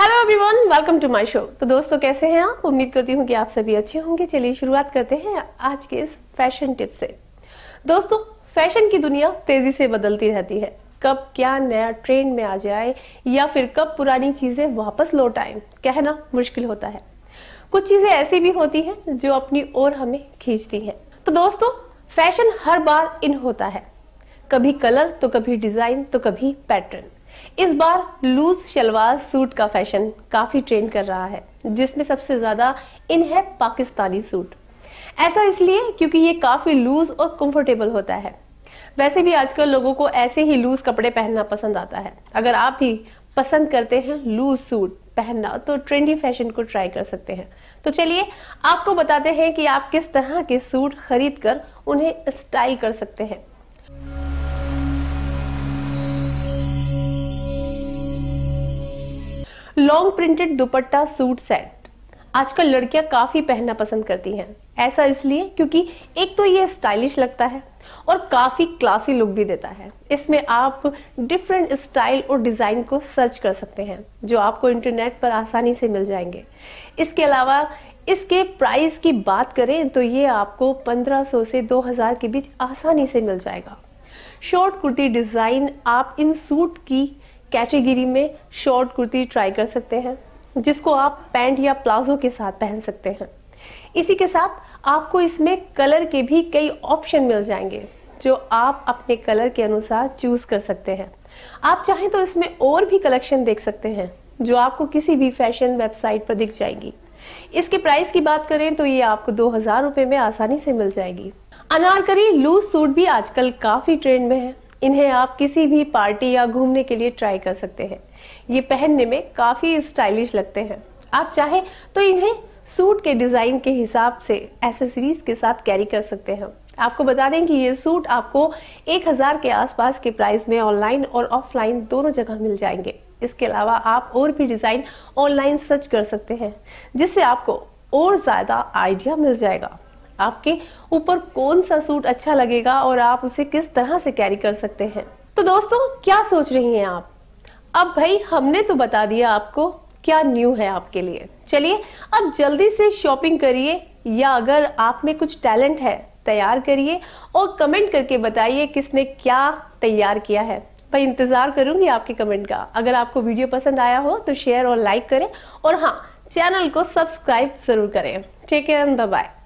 hello everyone welcome to my show तो दोस्तों कैसे हैं आप उम्मीद करती हूँ कि आप सभी अच्छे होंगे चलिए शुरुआत करते हैं आज के इस फैशन टिप से दोस्तों फैशन की दुनिया तेजी से बदलती रहती है कब क्या नया ट्रेंड में आ जाए या फिर कब पुरानी चीजें वापस लौट आए कहना मुश्किल होता है कुछ चीजें ऐसी भी होती हैं जो अपनी ओर हमें खींचती हैं तो दोस्तों फैशन हर बार इन होता है कभी कलर तो कभी डिजाइन तो कभी पैटर्न इस बार लूज शलवार सूट का फैशन काफ़ी ट्रेंड कर रहा है जिसमें सबसे ज़्यादा इन है पाकिस्तानी सूट ऐसा इसलिए क्योंकि ये काफ़ी लूज और कंफर्टेबल होता है वैसे भी आजकल लोगों को ऐसे ही लूज कपड़े पहनना पसंद आता है अगर आप भी पसंद करते हैं लूज सूट पहनना तो ट्रेंडी फैशन को ट्राई कर सकते हैं तो चलिए आपको बताते हैं कि आप किस तरह के सूट खरीद कर उन्हें स्टाइल कर सकते हैं long printed dupatta suit set आजकल लड़कियां काफ़ी पहनना पसंद करती हैं ऐसा इसलिए क्योंकि एक तो ये स्टाइलिश लगता है और काफ़ी क्लासी लुक भी देता है इसमें आप डिफरेंट स्टाइल और डिज़ाइन को सर्च कर सकते हैं जो आपको इंटरनेट पर आसानी से मिल जाएंगे इसके अलावा इसके प्राइस की बात करें तो ये आपको 1500 से 2000 के बीच आसानी से मिल जाएगा शॉर्ट कुर्ती डिज़ाइन आप इन सूट की कैटेगरी में शॉर्ट कुर्ती ट्राई कर सकते हैं जिसको आप पैंट या प्लाजो के साथ पहन सकते हैं इसी के साथ आपको इसमें कलर के भी कई ऑप्शन मिल जाएंगे जो आप अपने कलर के अनुसार चूज कर सकते हैं आप चाहें तो इसमें और भी कलेक्शन देख सकते हैं जो आपको किसी भी फैशन वेबसाइट पर दिख जाएगी इसके प्राइस की बात करें तो ये आपको दो हजार रुपये में आसानी से मिल जाएगी अनारकली लूज सूट भी आजकल काफी ट्रेंड में है इन्हें आप किसी भी पार्टी या घूमने के लिए ट्राई कर सकते हैं ये पहनने में काफ़ी स्टाइलिश लगते हैं आप चाहें तो इन्हें सूट के डिज़ाइन के हिसाब से एसेसरीज के साथ कैरी कर सकते हैं आपको बता दें कि ये सूट आपको 1000 के आसपास के प्राइस में ऑनलाइन और ऑफलाइन दोनों जगह मिल जाएंगे इसके अलावा आप और भी डिज़ाइन ऑनलाइन सर्च कर सकते हैं जिससे आपको और ज़्यादा आइडिया मिल जाएगा आपके ऊपर कौन सा सूट अच्छा लगेगा और आप उसे किस तरह से कैरी कर सकते हैं तो दोस्तों क्या सोच रही हैं आप अब भाई हमने तो बता दिया आपको क्या न्यू है आपके लिए चलिए अब जल्दी से शॉपिंग करिए या अगर आप में कुछ टैलेंट है तैयार करिए और कमेंट करके बताइए किसने क्या तैयार किया है भाई इंतज़ार करूंगी आपके कमेंट का अगर आपको वीडियो पसंद आया हो तो शेयर और लाइक करें और हाँ चैनल को सब्सक्राइब ज़रूर करें ठीक है बाय